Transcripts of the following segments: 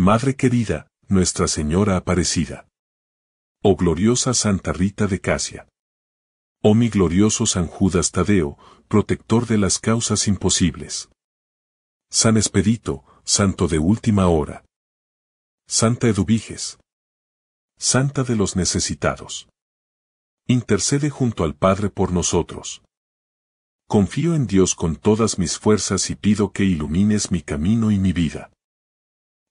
Madre querida, Nuestra Señora Aparecida. Oh gloriosa Santa Rita de Casia. Oh mi glorioso San Judas Tadeo, protector de las causas imposibles. San Expedito, santo de última hora. Santa Edubiges, Santa de los necesitados. Intercede junto al Padre por nosotros. Confío en Dios con todas mis fuerzas y pido que ilumines mi camino y mi vida.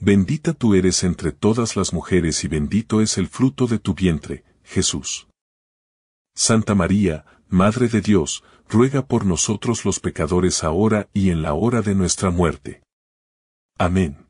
Bendita tú eres entre todas las mujeres y bendito es el fruto de tu vientre, Jesús. Santa María, Madre de Dios, ruega por nosotros los pecadores ahora y en la hora de nuestra muerte. Amén.